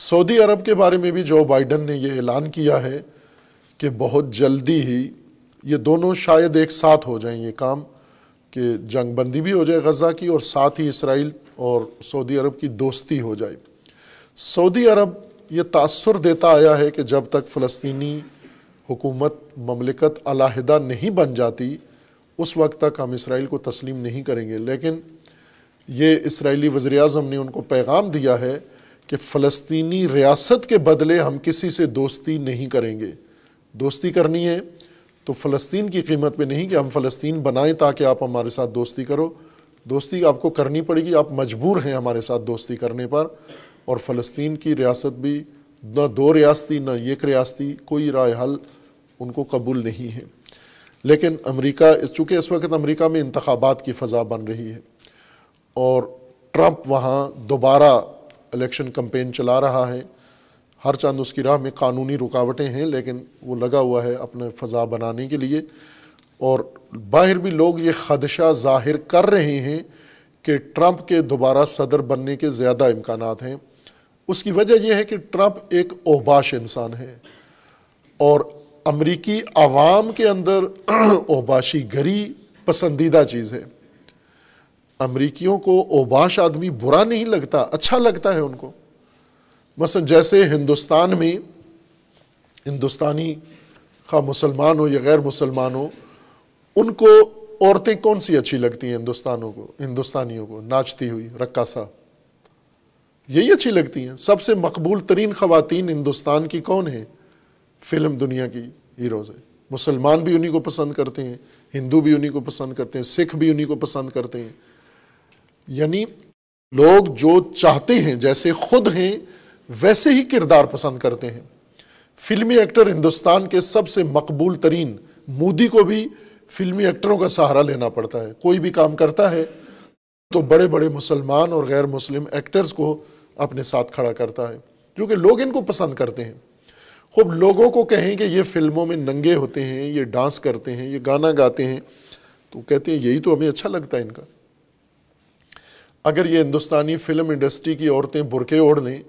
Saudi अरब के बारे में भी जो बाइडन ने यह ऐलान किया है कि बहुत जल्दी ही ये दोनों शायद एक साथ हो जाएं ये काम कि जंग बंदी भी हो जाए गज़ा की और साथ ही इसराइल और सऊदी अरब की दोस्ती हो जाए सऊदी अरब यह तासर देता आया है कि जब तक फ़लस्तनी हुकूमत ममलिकत अलाहदा नहीं बन जाती उस वक्त तक हम इसराइल को तस्लीम नहीं करेंगे लेकिन ये इसराइली वज़ी अजम ने उनको पैगाम दिया है कि फ़लस्तीनी रियासत के बदले हम किसी से दोस्ती नहीं करेंगे दोस्ती करनी है तो फ़लस्तीन की कीमत पे नहीं कि हम फ़लस्तीन बनाएँ ताकि आप हमारे साथ दोस्ती करो दोस्ती आपको करनी पड़ेगी आप मजबूर हैं हमारे साथ दोस्ती करने पर और फ़लस्तीन की रियासत भी न दो रियाती न एक रियाती कोई राय हल उनको कबूल नहीं है लेकिन अमेरिका चूँकि इस वक्त अमरीका में इंतबात की फ़जा बन रही है और ट्रंप वहाँ दोबारा इलेक्शन कम्पेन चला रहा है हर चंद उसकी राह में कानूनी रुकावटें हैं लेकिन वो लगा हुआ है अपने फ़ज़ा बनाने के लिए और बाहर भी लोग ये खदशा ज़ाहिर कर रहे हैं कि ट्रंप के दोबारा सदर बनने के ज़्यादा इम्कान हैं उसकी वजह यह है कि ट्रंप एक ओहबाश इंसान है और अमरीकी आवाम के अंदर ओहबाशी गरी पसंदीदा चीज़ है अमरीकियों को ओबाश आदमी बुरा नहीं लगता अच्छा लगता है उनको मसलन जैसे हिंदुस्तान में हिंदुस्तानी खा मुसलमान हो या गैर मुसलमान हो उनको औरतें कौन सी अच्छी लगती हैं हिंदुस्तानों को हिंदुस्तानियों को नाचती हुई रक्कासा यही अच्छी लगती हैं सबसे मकबूल तरीन ख़वातीन हिंदुस्तान की कौन है फिल्म दुनिया की हीरोज़ हैं मुसलमान भी उन्हीं को पसंद करते हैं हिंदू भी उन्हीं को पसंद करते हैं सिख भी उन्हीं को पसंद करते हैं यानी लोग जो चाहते हैं जैसे खुद हैं वैसे ही किरदार पसंद करते हैं फिल्मी एक्टर हिंदुस्तान के सबसे मकबूल तरीन मोदी को भी फिल्मी एक्टरों का सहारा लेना पड़ता है कोई भी काम करता है तो बड़े बड़े मुसलमान और गैर मुस्लिम एक्टर्स को अपने साथ खड़ा करता है क्योंकि लोग इनको पसंद करते हैं खूब लोगों को कहें कि ये फिल्मों में नंगे होते हैं ये डांस करते हैं ये गाना गाते हैं तो कहते हैं यही तो हमें अच्छा लगता है इनका अगर ये हिंदुस्तानी फ़िल्म इंडस्ट्री की औरतें बुरके ओढ़ लें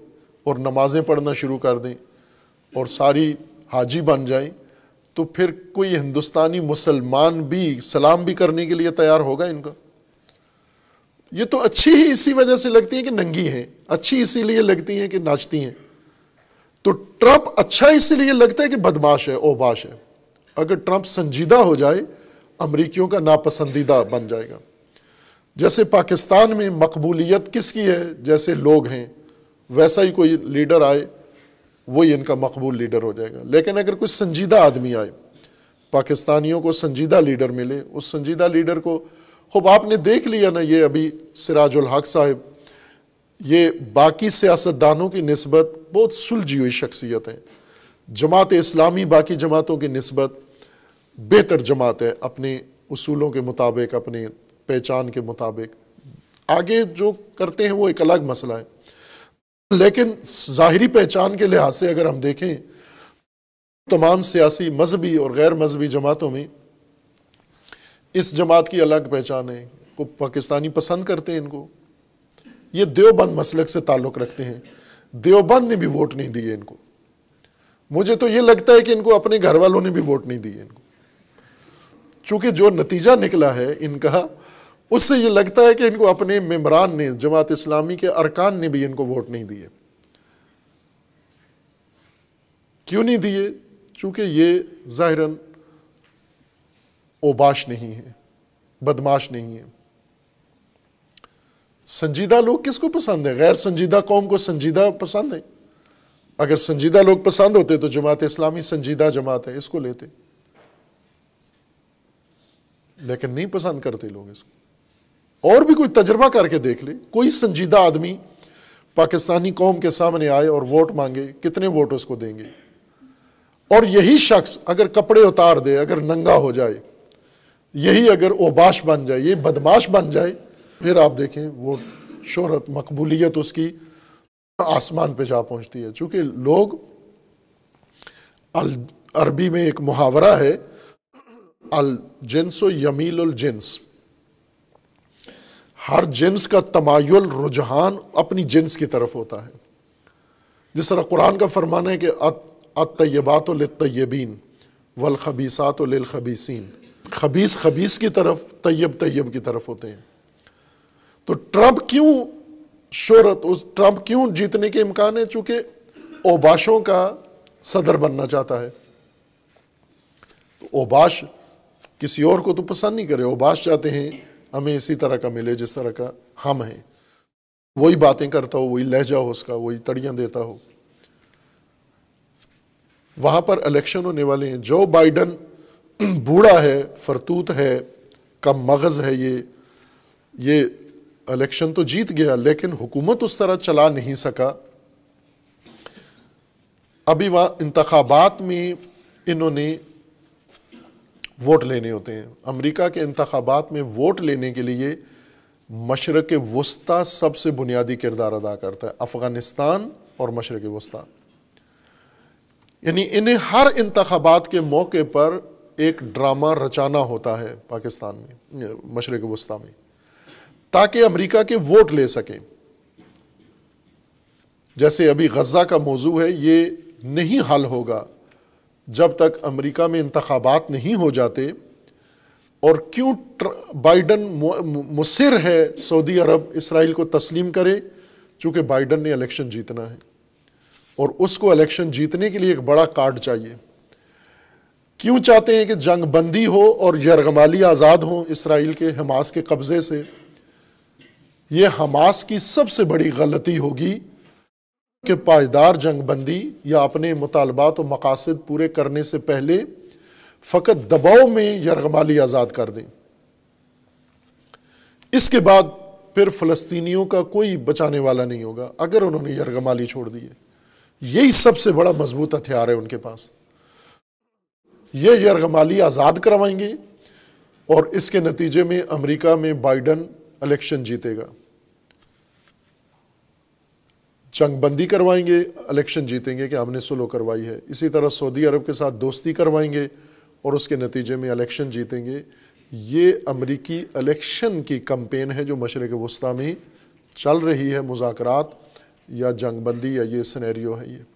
और नमाज़ें पढ़ना शुरू कर दें और सारी हाजी बन जाएं तो फिर कोई हिंदुस्तानी मुसलमान भी सलाम भी करने के लिए तैयार होगा इनका ये तो अच्छी ही इसी वजह से लगती है कि नंगी हैं अच्छी इसीलिए लगती हैं कि नाचती हैं तो ट्रंप अच्छा इसीलिए लगता है कि बदमाश है ओबाश है अगर ट्रंप संजीदा हो जाए अमरीकियों का नापसंदीदा बन जाएगा जैसे पाकिस्तान में मकबूलियत किसकी है जैसे लोग हैं वैसा ही कोई लीडर आए वही इनका मकबूल लीडर हो जाएगा लेकिन अगर कोई संजीदा आदमी आए पाकिस्तानियों को संजीदा लीडर मिले उस संजीदा लीडर को खूब आपने देख लिया ना ये अभी सिराजुल हक साहब ये बाकी सियासतदानों की नस्बत बहुत सुलझी हुई शख्सियत है जमात इस्लामी बाकी जमातों की नस्बत बेहतर जमात है अपने असूलों के मुताबिक अपने पहचान के मुताबिक आगे जो करते हैं वो एक अलग मसला है लेकिन ज़ाहरी पहचान के लिहाज से अगर हम देखें तमाम सियासी मजहबी और गैर मजहबी जमातों में इस जमात की अलग पहचान है को पाकिस्तानी पसंद करते हैं इनको ये देवबंद मसलक से ताल्लुक़ रखते हैं देवबंद ने भी वोट नहीं दिए इनको मुझे तो ये लगता है कि इनको अपने घर वालों ने भी वोट नहीं दिए इनको चूंकि जो नतीजा निकला है इनका उससे ये लगता है कि इनको अपने मेम्बरान ने जमात इस्लामी के अरकान ने भी इनको वोट नहीं दिए क्यों नहीं दिए चूंकि ये ज़ाहिरन ओबाश नहीं है बदमाश नहीं है संजीदा लोग किसको पसंद है गैर संजीदा कौम को संजीदा पसंद है अगर संजीदा लोग पसंद होते तो जमात इस्लामी संजीदा जमात है इसको लेते लेकिन नहीं पसंद करते लोग इसको और भी कोई तजर्बा करके देख ले कोई संजीदा आदमी पाकिस्तानी कौम के सामने आए और वोट मांगे कितने वोट उसको देंगे और यही शख्स अगर कपड़े उतार दे अगर नंगा हो जाए यही अगर ओबाश बन जाए ये बदमाश बन जाए फिर आप देखें वो शोहरत मकबूलियत उसकी आसमान पे जा पहुंचती है चूंकि लोग अरबी में एक मुहावरा है अलजिनस यमील जिन्स हर जिन्स का तमायुल रुझान अपनी जिन्स की तरफ होता है जिस तरह कुरान का फरमान है कि अतयबात तयबीन वल खबीसात खबीसिन खबीस खबीस की तरफ तयब तयब की तरफ होते हैं तो ट्रंप क्यों शोहरत उस ट्रंप क्यों जीतने के इम्कान है चूंकि ओबाशों का सदर बनना चाहता है तो ओबाश किसी और को तो पसंद नहीं करे वो बाश चाहते हैं हमें इसी तरह का मिले जिस तरह का हम हैं वही बातें करता हो वही लहजा हो उसका वही तड़ियाँ देता हो वहाँ पर इलेक्शन होने वाले हैं जो बाइडन बूढ़ा है फरतूत है कम मगज़ है ये ये इलेक्शन तो जीत गया लेकिन हुकूमत उस तरह चला नहीं सका अभी वहाँ इंतबात में इन्होंने वोट लेने होते हैं अमेरिका के इंतबात में वोट लेने के लिए मशरक वस्ती सबसे बुनियादी किरदार अदा करता है अफ़गानिस्तान और मशरक वस्ती यानी इन्हें हर इंतबात के मौके पर एक ड्रामा रचाना होता है पाकिस्तान में मशरक वस्ती में ताकि अमरीका के वोट ले सकें जैसे अभी गज़ा का मौजू है ये नहीं हल होगा जब तक अमेरिका में इंतबात नहीं हो जाते और क्यों बाइडन मुसर है सऊदी अरब इसराइल को तस्लीम करे चूँकि बाइडन ने इलेक्शन जीतना है और उसको इलेक्शन जीतने के लिए एक बड़ा कार्ड चाहिए क्यों चाहते हैं कि जंग बंदी हो और यरगमाली आज़ाद हों इसराइल के हमास के कब्ज़े से ये हमास की सबसे बड़ी गलती होगी कि पायदार बंदी या अपने मुतालबात और मकासद पूरे करने से पहले फ़कत दबाव में यरगमाली आज़ाद कर दें इसके बाद फिर फ़लस्तीनियों का कोई बचाने वाला नहीं होगा अगर उन्होंने यरगमाली छोड़ दी है यही सबसे बड़ा मजबूत हथियार है उनके पास ये यरगमाली आज़ाद करवाएंगे और इसके नतीजे में अमरीका में बाइडन इलेक्शन जीतेगा बंदी करवाएंगे इलेक्शन जीतेंगे कि हमने सुलह करवाई है इसी तरह सऊदी अरब के साथ दोस्ती करवाएंगे और उसके नतीजे में इलेक्शन जीतेंगे ये अमरीकी इलेक्शन की कम्पेन है जो मशरक़ वस्ती में चल रही है मुजाकर या जंग बंदी या ये सनेरियो है ये